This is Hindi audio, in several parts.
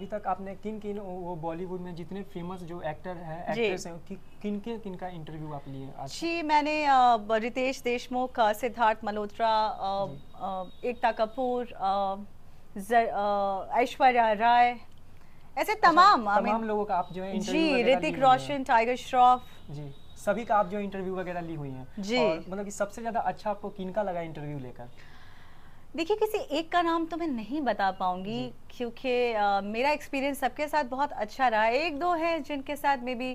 अभी तक आपने किन किन वो बॉलीवुड में जितने फेमस जो एक्टर हैं एक्ट्रेस हैं कि, किन के किन का इंटरव्यू आप लिए जी मैंने रितेश देशमुख सिद्धार्थ मल्होत्रा एकता कपूर ऐश्वर्या राय ऐसे तमाम अच्छा, तमाम लोगों का आप जो है जी ऋतिक रोशन टाइगर श्रॉफ जी सभी का आप जो इंटरव्यू वगैरह ली हुई हैं जी मतलब कि सबसे ज्यादा अच्छा आपको किन का लगा इंटरव्यू लेकर देखिए किसी एक का नाम तो मैं नहीं बता पाऊंगी क्योंकि मेरा एक्सपीरियंस सबके साथ बहुत अच्छा रहा एक दो है जिनके साथ मे बी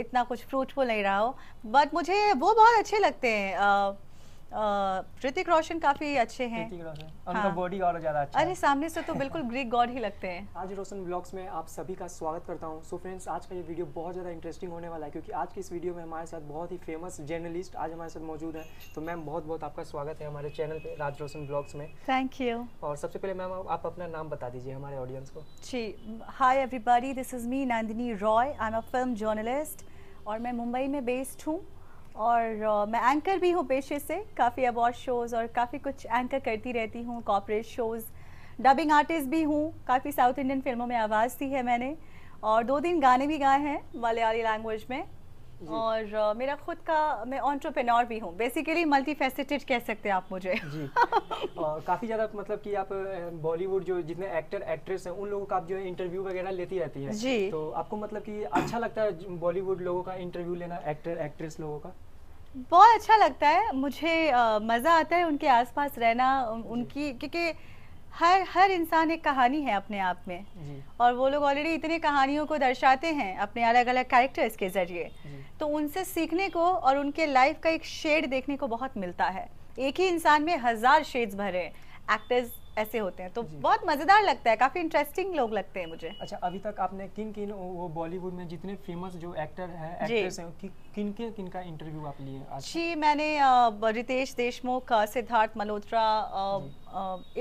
इतना कुछ फ्रूटफुल नहीं रहा हो बट मुझे वो बहुत अच्छे लगते हैं ऋतिक रोशन काफी अच्छे हैं ऋतिक रोशन उनका बॉडी हाँ। और ज्यादा अच्छा अरे सामने से तो बिल्कुल ग्रीक गॉड ही लगते हैं आज रोशन ब्लॉग्स में आप सभी का स्वागत करता हूं सो so फ्रेंड्स आज का ये वीडियो बहुत ज्यादा इंटरेस्टिंग होने वाला है क्योंकि आज के इस वीडियो में हमारे साथ बहुत ही फेमस जर्नलिस्ट आज हमारे साथ मौजूद है तो मैम बहुत बहुत आपका स्वागत है हमारे चैनल पे राज रोशन ब्लॉग्स में थैंक यू और सबसे पहले मैम आप अपना नाम बता दीजिए हमारे ऑडियंस को जी hi everybody this is me Nandini Roy I am a film journalist और मैं मुंबई में बेस्ड हूँ और मैं एंकर भी हूँ पेशे से काफ़ी अवार्ड शोज़ और काफ़ी कुछ एंकर करती रहती हूँ कॉपरेट शोज़ डबिंग आर्टिस्ट भी हूँ काफ़ी साउथ इंडियन फिल्मों में आवाज़ दी है मैंने और दो दिन गाने भी गाए हैं मलयाली लैंग्वेज में और uh, मेरा खुद का मैं ऑन्टरप्रेन्योर भी हूँ बेसिकली मल्टी फेसिटेड कह सकते हैं आप मुझे जी और काफ़ी ज़्यादा मतलब कि आप बॉलीवुड जो जितने एक्टर एक्ट्रेस हैं उन लोगों का आप जो है इंटरव्यू वगैरह लेती रहती है जी तो आपको मतलब कि अच्छा लगता है बॉलीवुड लोगों का इंटरव्यू लेना एक्टर एक्ट्रेस लोगों का बहुत अच्छा लगता है मुझे मज़ा आता है उनके आसपास रहना उनकी क्योंकि हर हर इंसान एक कहानी है अपने आप में और वो लोग ऑलरेडी इतने कहानियों को दर्शाते हैं अपने अलग अलग कैरेक्टर्स के ज़रिए तो उनसे सीखने को और उनके लाइफ का एक शेड देखने को बहुत मिलता है एक ही इंसान में हज़ार शेड्स भरे एक्टर्स ऐसे होते हैं तो बहुत मज़ेदार लगता है काफ़ी इंटरेस्टिंग लोग लगते हैं मुझे अच्छा अभी तक आपने किन किन वो बॉलीवुड में जितने फेमस जो एक्टर है एक्ट्रेस हैं कि, किन के किन का इंटरव्यू आप लिए जी मैंने रितेश देशमुख सिद्धार्थ मल्होत्रा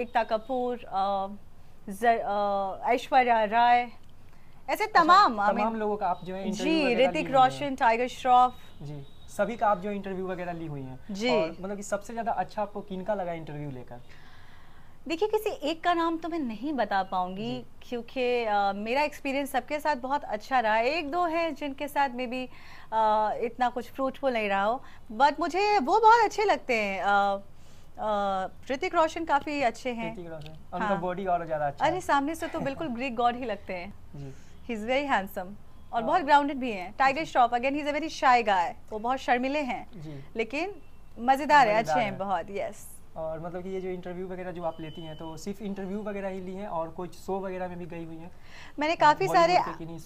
एकता कपूर ऐश्वर्या राय ऐसे अच्छा, तमाम तमाम लोगों का आप जो है जी ऋतिक रोशन टाइगर श्रॉफ जी सभी का आप जो इंटरव्यू वगैरह ली हुई हैं जी और मतलब कि सबसे ज्यादा अच्छा आपको का लगा इंटरव्यू लेकर देखिए किसी एक का नाम तो मैं नहीं बता पाऊंगी क्योंकि मेरा एक्सपीरियंस सबके साथ बहुत अच्छा रहा एक दो हैं जिनके साथ मे बी इतना कुछ फ्रूटफुल नहीं रहा हो बट मुझे वो बहुत अच्छे लगते हैं ऋतिक रोशन काफी अच्छे हैं बॉडी हाँ। और ज्यादा अच्छा अरे सामने से तो बिल्कुल ग्रीक गॉड ही लगते हैं ही इज वेरी हैंडसम और हाँ। बहुत ग्राउंडेड भी हैं Tiger Shroff again he is a very shy guy वो बहुत शर्मिले हैं लेकिन मजेदार है अच्छे हैं बहुत यस और मतलब कि ये जो इंटरव्यू वगैरह जो आप लेती हैं तो सिर्फ इंटरव्यू वगैरह ही ली हैं और कुछ शो वगैरह में भी गई हुई हैं मैंने काफ़ी सारे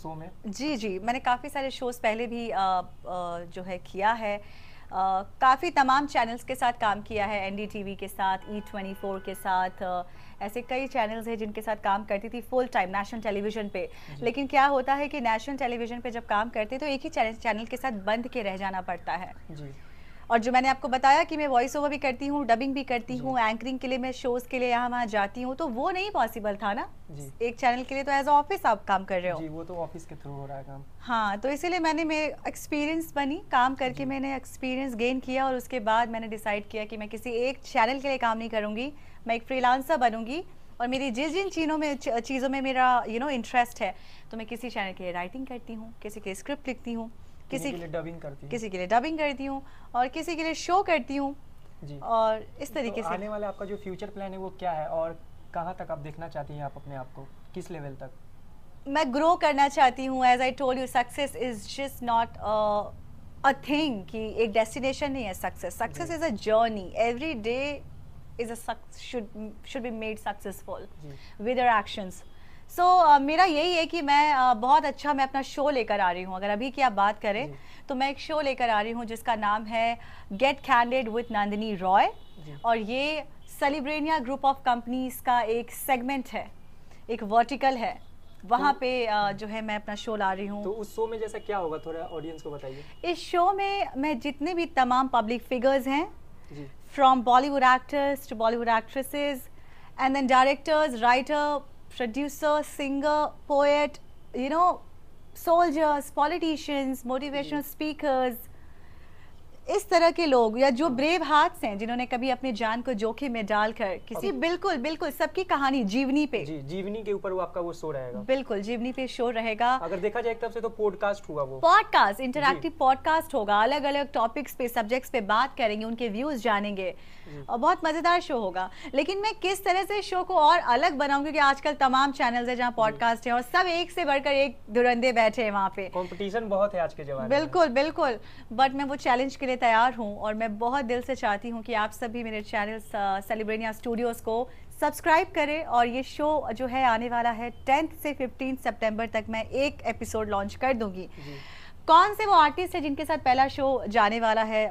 शो में जी जी मैंने काफ़ी सारे शोज़ पहले भी आ, आ, जो है किया है काफ़ी तमाम चैनल्स के साथ काम किया है एन के साथ ई ट्वेंटी फोर के साथ आ, ऐसे कई चैनल्स हैं जिनके साथ काम करती थी फुल टाइम नेशनल टेलीविजन पे लेकिन क्या होता है कि नेशनल टेलीविजन पे जब काम करते तो एक ही चैनल के साथ बंद के रह जाना पड़ता है जी और जो मैंने आपको बताया कि मैं वॉइस ओवर भी करती हूँ डबिंग भी करती हूँ एंकरिंग के लिए मैं शोज के लिए यहाँ वहाँ जाती हूँ तो वो नहीं पॉसिबल था ना एक चैनल के लिए तो एज अ ऑफिस आप काम कर रहे हो जी वो तो ऑफिस के थ्रू हो रहा है काम हाँ तो इसीलिए मैंने मैं एक्सपीरियंस बनी काम करके मैंने एक्सपीरियंस गेन किया और उसके बाद मैंने डिसाइड किया कि मैं किसी एक चैनल के लिए काम नहीं करूँगी मैं एक फ्रीलांसर बनूंगी और मेरी जिस जिन चीज़ों में चीज़ों में मेरा यू नो इंटरेस्ट है तो मैं किसी चैनल के लिए राइटिंग करती हूँ किसी के स्क्रिप्ट लिखती हूँ किसी के लिए डबिंग करती हूँ किसी के लिए डबिंग करती हूँ और किसी के लिए शो करती हूँ और इस तो तरीके तो से आने वाले आपका जो फ्यूचर प्लान है वो क्या है और कहाँ तक आप देखना चाहती हैं आप अपने आप को किस लेवल तक मैं ग्रो करना चाहती हूँ as I told you success is just not a thing कि एक डेस्टिनेशन नहीं है success success is a journey every day is add should be made successful with actions so so, uh, मेरा यही है कि मैं uh, बहुत अच्छा मैं अपना शो लेकर आ रही हूँ अगर अभी की आप बात करें तो मैं एक शो लेकर आ रही हूँ जिसका नाम है get candid with Nandini Roy और ये सेलिब्रेनिया ग्रुप ऑफ कंपनीज का एक सेगमेंट है एक वर्टिकल है वहाँ तो पे uh, जो है मैं अपना शो ला रही हूँ तो उस शो में जैसा क्या होगा थोड़ा ऑडियंस को बताइए इस शो में मैं जितने भी तमाम पब्लिक फिगर्स हैं from Bollywood actors to Bollywood actresses and then directors writer producer, singer, poet, you know, soldiers, politicians, motivational mm-hmm. speakers, इस तरह के लोग या जो ब्रेव हार्ट्स हैं जिन्होंने कभी अपने जान को जोखिम में डालकर किसी बिल्कुल बिल्कुल सबकी कहानी जीवनी पे जी जीवनी के ऊपर वो आपका वो शो रहेगा बिल्कुल जीवनी पे शो रहेगा अगर देखा जाए एक तरफ से तो पॉडकास्ट हुआ वो पॉडकास्ट इंटरक्टिव पॉडकास्ट होगा अलग अलग टॉपिक्स पे सब्जेक्ट पे बात करेंगे उनके व्यूज जानेंगे और बहुत मजेदार शो होगा लेकिन मैं किस तरह से शो को और अलग बनाऊंगी क्योंकि आजकल तमाम चैनल है जहाँ पॉडकास्ट है और सब एक से बढ़कर एक धुरंधे बैठे हैं वहाँ पे कॉम्पिटिशन बहुत है आज के जमाने बिल्कुल बिल्कुल बट मैं वो चैलेंज के लिए लिए तैयार हूँ और मैं बहुत दिल से चाहती हूँ कि आप सभी मेरे चैनल सेलिब्रेनिया स्टूडियोज़ को सब्सक्राइब करें और ये शो जो है आने वाला है टेंथ से फिफ्टीन सितंबर तक मैं एक एपिसोड लॉन्च कर दूंगी कौन से वो आर्टिस्ट है जिनके साथ पहला शो जाने वाला है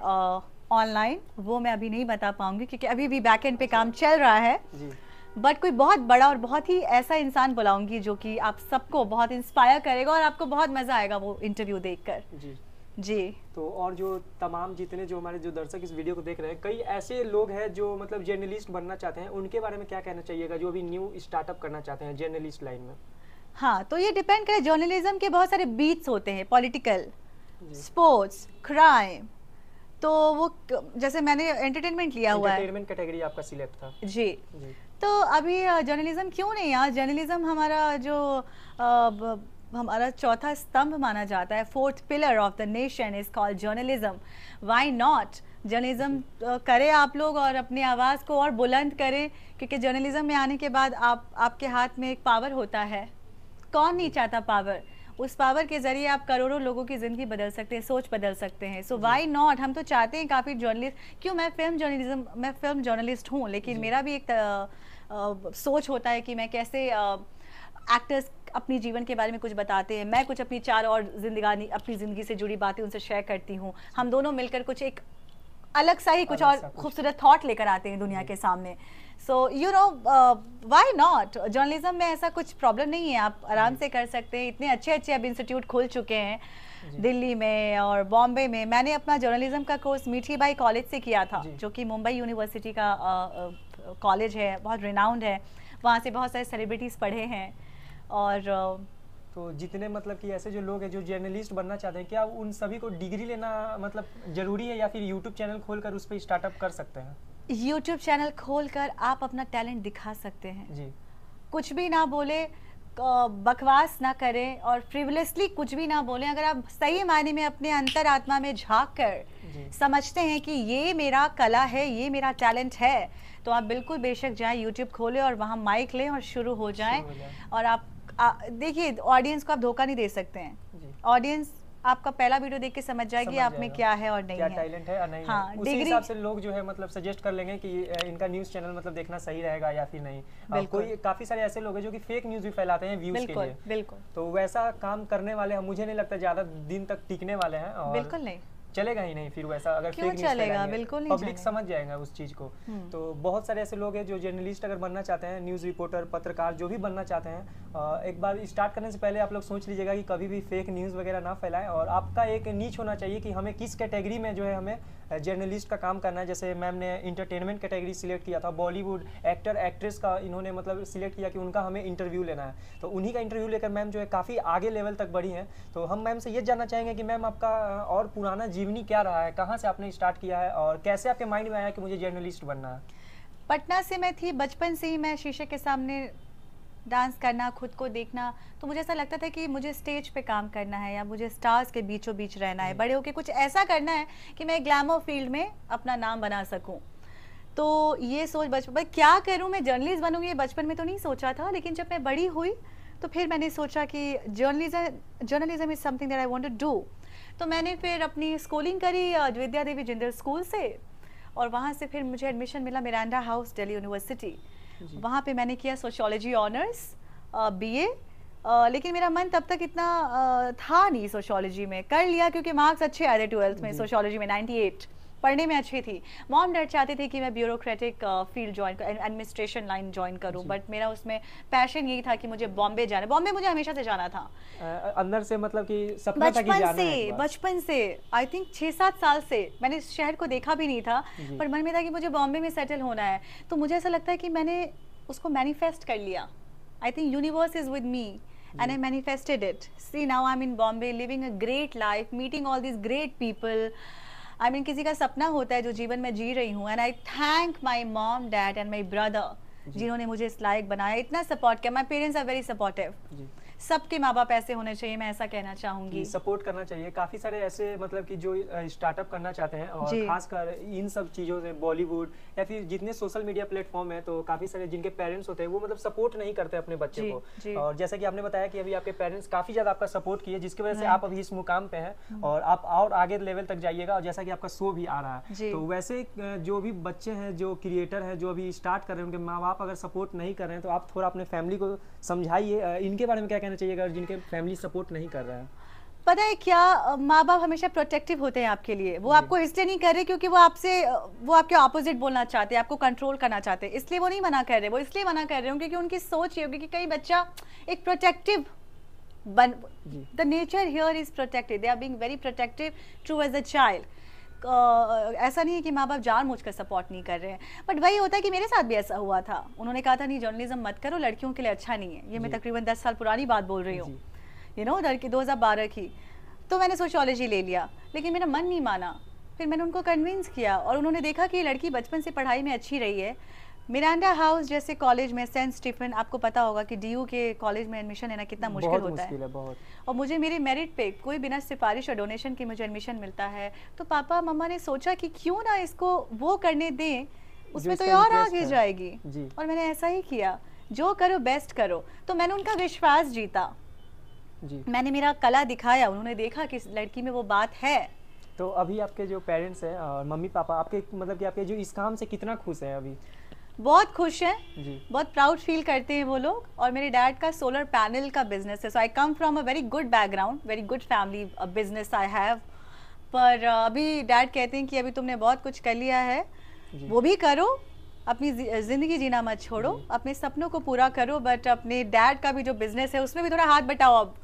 ऑनलाइन uh, वो मैं अभी नहीं बता पाऊंगी क्योंकि अभी भी बैक एंड पे अच्छा। काम चल रहा है बट कोई बहुत बड़ा और बहुत ही ऐसा इंसान बुलाऊंगी जो कि आप सबको बहुत इंस्पायर करेगा और आपको बहुत मज़ा आएगा वो इंटरव्यू देखकर जी तो और जो तमाम जितने जो हमारे जो दर्शक इस वीडियो को देख रहे हैं कई ऐसे लोग हैं जो मतलब जर्नलिस्ट बनना चाहते हैं उनके बारे में क्या कहना चाहिएगा जो अभी न्यू स्टार्टअप करना चाहते हैं जर्नलिस्ट लाइन में हाँ तो ये डिपेंड करे जर्नलिज्म के बहुत सारे बीट्स होते हैं पॉलिटिकल स्पोर्ट्स क्राइम तो वो जैसे मैंने एंटरटेनमेंट लिया हुआ है एंटरटेनमेंट कैटेगरी आपका सिलेक्ट था जी, जी। तो अभी जर्नलिज्म क्यों नहीं यार जर्नलिज्म हमारा जो आ, ब, हमारा चौथा स्तंभ माना जाता है fourth pillar of the nation is called journalism why not journalism करें आप लोग और अपनी आवाज़ को और बुलंद करें क्योंकि जर्नलिज्म में आने के बाद आप आपके हाथ में एक पावर होता है कौन नहीं चाहता पावर उस पावर के जरिए आप करोड़ों लोगों की ज़िंदगी बदल सकते हैं सोच बदल सकते हैं सो वाई नॉट हम तो चाहते हैं काफ़ी जर्नलिस्ट क्यों मैं फिल्म जर्नलिज्म मैं फिल्म जर्नलिस्ट हूँ लेकिन मेरा भी एक आ, सोच होता है कि मैं कैसे एक्टर्स अपनी जीवन के बारे में कुछ बताते हैं मैं कुछ अपनी चार और जिंदगानी अपनी ज़िंदगी से जुड़ी बातें उनसे शेयर करती हूँ हम दोनों मिलकर कुछ एक अलग सा ही कुछ और खूबसूरत थॉट लेकर आते हैं दुनिया के सामने so you know why not journalism में ऐसा कुछ प्रॉब्लम नहीं है आप आराम से कर सकते हैं इतने अच्छे अच्छे अब इंस्टीट्यूट खुल चुके हैं दिल्ली में और बॉम्बे में मैंने अपना जर्नलिज्म का कोर्स मीठी बाई कॉलेज से किया था जो कि मुंबई यूनिवर्सिटी का कॉलेज uh, uh, है बहुत रिनाउंड है वहाँ से बहुत सारे सेलिब्रिटीज़ पढ़े हैं और तो जितने मतलब कि ऐसे जो लोग हैं जो जर्नलिस्ट बनना चाहते हैं क्या उन सभी को डिग्री लेना मतलब ज़रूरी है या फिर यूट्यूब चैनल खोल कर उस पर स्टार्टअप कर सकते हैं यूट्यूब चैनल खोल कर आप अपना टैलेंट दिखा सकते हैं जी कुछ भी ना बोले बकवास ना करें और फ्रिवलेसली कुछ भी ना बोलें अगर आप सही मायने में अपने अंतर आत्मा में झाँक कर समझते हैं कि ये मेरा कला है ये मेरा टैलेंट है तो आप बिल्कुल बेशक जाएं यूट्यूब खोलें और वहाँ माइक लें और शुरू हो जाएं और आप देखिए ऑडियंस को आप धोखा नहीं दे सकते हैं ऑडियंस आपका पहला वीडियो देख के समझ जाएगी आप में क्या है और नहीं क्या टैलेंट है और नहीं हाँ, है। उसी हिसाब से लोग जो है मतलब सजेस्ट कर लेंगे कि इनका न्यूज चैनल मतलब देखना सही रहेगा या फिर नहीं कोई काफी सारे ऐसे लोग हैं जो कि फेक न्यूज भी फैलाते हैं व्यूज के लिए बिल्कुल तो वैसा काम करने वाले मुझे नहीं लगता ज्यादा दिन तक टिकने वाले हैं बिल्कुल नहीं चलेगा ही नहीं फिर वैसा अगर क्यों चलेगा बिल्कुल नहीं पब्लिक समझ जाएगा उस चीज को हम्म। तो बहुत सारे ऐसे लोग हैं जो जर्नलिस्ट अगर बनना चाहते हैं न्यूज रिपोर्टर पत्रकार जो भी बनना चाहते हैं एक बार स्टार्ट करने से पहले आप लोग सोच लीजिएगा कि कभी भी फेक न्यूज वगैरह ना फैलाएं और आपका एक नीच होना चाहिए कि हमें किस कैटेगरी में जो है हमें जर्नलिस्ट का काम करना है जैसे मैम ने इंटरटेनमेंट कैटेगरी सिलेक्ट किया था बॉलीवुड एक्टर एक्ट्रेस का इन्होंने मतलब सिलेक्ट किया कि उनका हमें इंटरव्यू लेना है तो उन्हीं का इंटरव्यू लेकर मैम जो है काफ़ी आगे लेवल तक बढ़ी है तो हम मैम से ये जानना चाहेंगे कि मैम आपका और पुराना जीवनी क्या रहा है कहाँ से आपने स्टार्ट किया है और कैसे आपके माइंड में आया कि मुझे जर्नलिस्ट बनना है पटना से मैं थी बचपन से ही मैं शीशे के सामने डांस करना खुद को देखना तो मुझे ऐसा लगता था कि मुझे स्टेज पे काम करना है या मुझे स्टार्स के बीचों बीच रहना है हम्म। बड़े होके कुछ ऐसा करना है कि मैं ग्लैमर फील्ड में अपना नाम बना सकूं तो ये सोच बचपन पर क्या करूं मैं जर्नलिस्ट बनूंगी ये बचपन में तो नहीं सोचा था लेकिन जब मैं बड़ी हुई तो फिर मैंने सोचा कि journalism journalism is something that I want to do तो मैंने फिर अपनी स्कूलिंग करी अद्विद्या देवी जिंदल स्कूल से और वहाँ से फिर मुझे एडमिशन मिला मिरांडा हाउस दिल्ली यूनिवर्सिटी वहाँ पे मैंने किया सोशोलॉजी ऑनर्स बीए लेकिन मेरा मन तब तक इतना आ, था नहीं सोशोलॉजी में कर लिया क्योंकि मार्क्स अच्छे आए थे ट्वेल्थ में सोशोलॉजी में नाइन्टी पढ़ने में अच्छी थी मॉम डैड चाहते थे कि मैं bureaucratic field join administration line join करूँ बट मेरा उसमें पैशन यही था कि मुझे बॉम्बे जाना बॉम्बे मुझे हमेशा से जाना था अंदर से मतलब कि सपना था कि जाना से बचपन से आई थिंक छः सात साल से मैंने इस शहर को देखा भी नहीं था पर मन में था कि मुझे बॉम्बे में सेटल होना है तो मुझे ऐसा लगता है कि मैंने उसको मैनिफेस्ट कर लिया I think universe is with me and I manifested it. See, now I'm in Bombay living a great life, meeting all these great people. I mean किसी का सपना होता है जो जीवन में जी रही हूँ and I thank my mom dad and my brother जिन्होंने मुझे इस लायक बनाया इतना सपोर्ट किया my parents are very supportive सबके माँ बाप ऐसे होने चाहिए मैं ऐसा कहना चाहूंगी सपोर्ट करना चाहिए काफी सारे ऐसे मतलब की जो स्टार्टअप करना चाहते हैं और खासकर इन सब चीजों से बॉलीवुड या फिर जितने सोशल मीडिया प्लेटफॉर्म है तो काफी सारे जिनके पेरेंट्स होते हैं वो मतलब सपोर्ट नहीं करते अपने बच्चे को और जैसा की आपने बताया की अभी आपके पेरेंट्स काफी ज्यादा आपका सपोर्ट किए जिसकी वजह से हाँ। आप अभी इस मुकाम पे है हम्म। और आप और आगे लेवल तक जाइएगा और जैसा की आपका शो भी आ रहा है तो वैसे जो भी बच्चे हैं जो क्रिएटर है जो अभी स्टार्ट कर रहे हैं उनके माँ बाप अगर सपोर्ट नहीं कर रहे हैं तो आप थोड़ा अपने फैमिली को समझाइए इनके बारे में क्या कहना कहना चाहिए अगर जिनके फैमिली सपोर्ट नहीं कर रहा है पता है क्या माँ बाप हमेशा प्रोटेक्टिव होते हैं आपके लिए वो आपको इसलिए नहीं कर रहे क्योंकि वो आपसे वो आपके ऑपोजिट बोलना चाहते हैं आपको कंट्रोल करना चाहते हैं इसलिए वो नहीं मना कर रहे वो इसलिए मना कर रहे होंगे क्योंकि उनकी सोच ये होगी कि कई बच्चा एक प्रोटेक्टिव बन the nature here is protective they are being very protective to as a child ऐसा नहीं है कि माँ बाप जान कर सपोर्ट नहीं कर रहे हैं बट वही होता है कि मेरे साथ भी ऐसा हुआ था उन्होंने कहा था नहीं जर्नलिज्म मत करो लड़कियों के लिए अच्छा नहीं है ये मैं तकरीबन दस साल पुरानी बात बोल रही हूँ यू नो लड़की दो की तो मैंने सोशोलॉजी ले लिया लेकिन मेरा मन नहीं माना फिर मैंने उनको कन्विंस किया और उन्होंने देखा कि ये लड़की बचपन से पढ़ाई में अच्छी रही है मिरांडा हाउस जैसे कॉलेज में सेंट स्टीफन आपको पता होगा कि डीयू के कॉलेज में एडमिशन लेना कितना मुश्किल होता मुश्किल है, है बहुत। और मुझे मेरी मेरिट पे कोई बिना सिफारिश और डोनेशन के मुझे एडमिशन मिलता है तो पापा मम्मा ने सोचा कि क्यों ना इसको वो करने दें उसमें तो और आगे जाएगी और मैंने ऐसा ही किया जो करो बेस्ट करो तो मैंने उनका विश्वास जीता जी मैंने मेरा कला दिखाया उन्होंने देखा कि लड़की में वो बात है तो अभी आपके जो पेरेंट्स हैं और मम्मी पापा आपके मतलब कि आपके जो इस काम से कितना खुश है अभी बहुत खुश हैं बहुत प्राउड फील करते हैं वो लोग और मेरे डैड का सोलर पैनल का बिजनेस है so I come from a very good background very good family business I have पर uh, अभी डैड कहते हैं कि अभी तुमने बहुत कुछ कर लिया है वो भी करो अपनी ज़िंदगी जीना मत छोड़ो अपने सपनों को पूरा करो बट अपने डैड का भी जो बिजनेस है उसमें भी थोड़ा हाथ बटाओ अब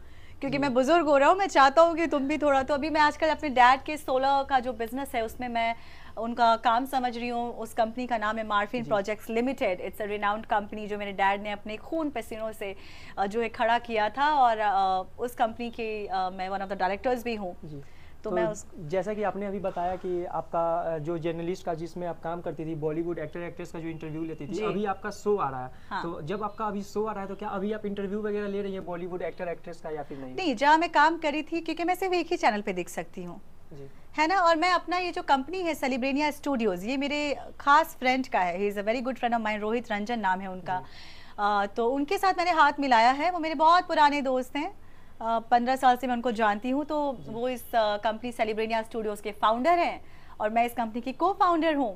क्योंकि मैं बुजुर्ग हो रहा हूँ मैं चाहता हूँ कि तुम भी थोड़ा तो अभी मैं आजकल अपने डैड के सोलह का जो बिजनेस है उसमें मैं उनका काम समझ रही हूँ उस कंपनी का नाम है Marfin projects limited it's a renowned company जो मेरे डैड ने अपने खून पसीनों से जो है खड़ा किया था और उस कंपनी की मैं वन ऑफ द डायरेक्टर्स भी हूँ तो, तो, मैं उस जैसा कि आपने अभी बताया कि आपका जो जर्नलिस्ट का जिसमें आप काम करती थी बॉलीवुड एक्टर एक्ट्रेस का जो इंटरव्यू लेती थी अभी आपका शो आ रहा है हाँ। तो जब आपका अभी शो आ रहा है तो क्या अभी आप इंटरव्यू वगैरह ले रही है बॉलीवुड एक्टर एक्ट्रेस का या फिर नहीं नहीं जहाँ मैं काम करी थी क्योंकि मैं सिर्फ एक ही चैनल पर देख सकती हूँ है ना और मैं अपना ये जो कंपनी है सेलिब्रेनिया स्टूडियोज ये मेरे खास फ्रेंड का है he is a very good friend of mind Rohit Ranjan नाम है उनका आ, तो उनके साथ मैंने हाथ मिलाया है वो मेरे बहुत पुराने दोस्त हैं पंद्रह साल से मैं उनको जानती हूँ तो वो इस कंपनी सेलिब्रेनिया स्टूडियोज़ के फाउंडर हैं और मैं इस कंपनी की को फाउंडर हूँ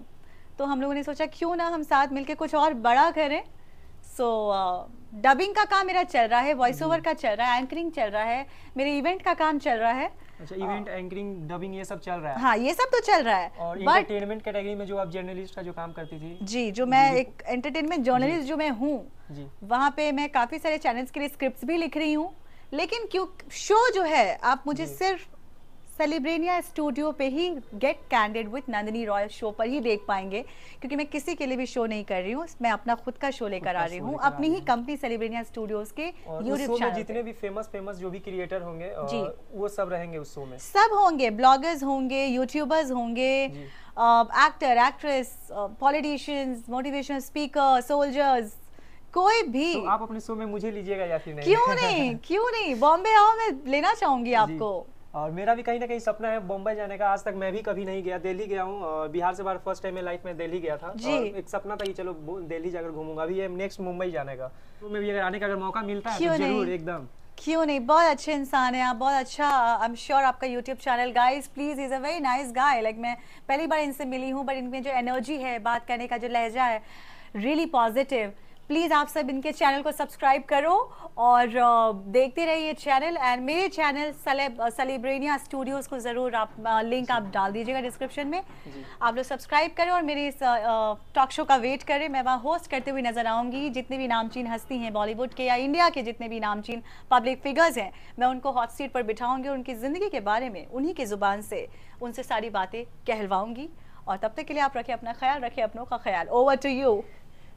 तो हम लोगों ने सोचा क्यों ना हम साथ मिलकर कुछ और बड़ा करें सो डबिंग का काम मेरा चल रहा है वॉइस ओवर हम्म। का चल रहा है एंकरिंग चल रहा है मेरे इवेंट का काम चल रहा है अच्छा इवेंट एंकरिंग डबिंग ये सब चल रहा है हाँ ये सब तो चल रहा है और एंटरटेनमेंट कैटेगरी में जो आप जर्नलिस्ट का जो काम करती थी जी जो मैं जी, एक एंटरटेनमेंट जर्नलिस्ट जो मैं हूँ वहाँ पे मैं काफी सारे चैनल्स के लिए स्क्रिप्ट भी लिख रही हूँ लेकिन क्यों शो जो है आप मुझे सिर्फ सेलिब्रेनिया स्टूडियो पे ही get candid with Nandini royal show पर ही देख पाएंगे क्योंकि मैं किसी के लिए भी शो नहीं कर रही हूँ मैं अपना खुद का शो लेकर आ रही हूँ अपनी ही कंपनी सेलिब्रेनिया स्टूडियोज के यूट्यूब चैनल जितने भी फेमस फेमस जो भी क्रिएटर होंगे जी वो सब रहेंगे उस शो में सब होंगे ब्लॉगर्स होंगे यूट्यूबर्स होंगे actor actress politicians motivational speaker soldiers कोई भी तो आप अपने शो में मुझे लीजिएगा या फिर नहीं क्यों नहीं क्यों नहीं बॉम्बे आओ मैं लेना चाहूंगी आपको और मेरा भी कहीं ना कहीं सपना है बॉम्बे जाने का आज तक मैं भी कभी नहीं गया दिल्ली गया हूँ बिहार से बार फर्स्ट टाइम लाइफ में दिल्ली गया था जी। और एक सपना था कि चलो दिल्ली जाकर घूमूंगा अभी नेक्स्ट मुंबई जाने का तो मैं भी अगर आने का अगर मौका मिलता है तो जरूर एकदम क्यों नहीं बहुत अच्छे इंसान हैं आप बहुत अच्छा आई एम श्योर आपका YouTube channel guys please is a very nice guy like मैं पहली बार इनसे मिली हूँ बट इनमें जो एनर्जी है बात करने का जो लहजा है रियली really पॉजिटिव प्लीज़ आप सब इनके चैनल को सब्सक्राइब करो और देखते रहिए चैनल एंड मेरे चैनल सलेब्रेनिया स्टूडियोज को ज़रूर आप लिंक आप डाल दीजिएगा डिस्क्रिप्शन में आप लोग सब्सक्राइब करें और मेरे इस टॉक शो का वेट करें मैं वहाँ होस्ट करते हुए नज़र आऊँगी जितने भी नामचीन हस्ती हैं बॉलीवुड के या इंडिया के जितने भी नामचीन पब्लिक फिगर्स हैं मैं उनको हॉट सीट पर बिठाऊँगी और उनकी ज़िंदगी के बारे में उन्हीं की ज़ुबान से उनसे सारी बातें कहलवाऊँगी और तब तक के लिए आप रखें अपना ख्याल रखें अपनों का ख्याल ओवर टू यू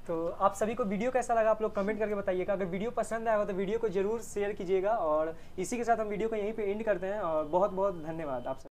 तो आप सभी को वीडियो कैसा लगा आप लोग कमेंट करके बताइएगा अगर वीडियो पसंद आएगा तो वीडियो को जरूर शेयर कीजिएगा और इसी के साथ हम वीडियो को यहीं पे एंड करते हैं और बहुत बहुत धन्यवाद आप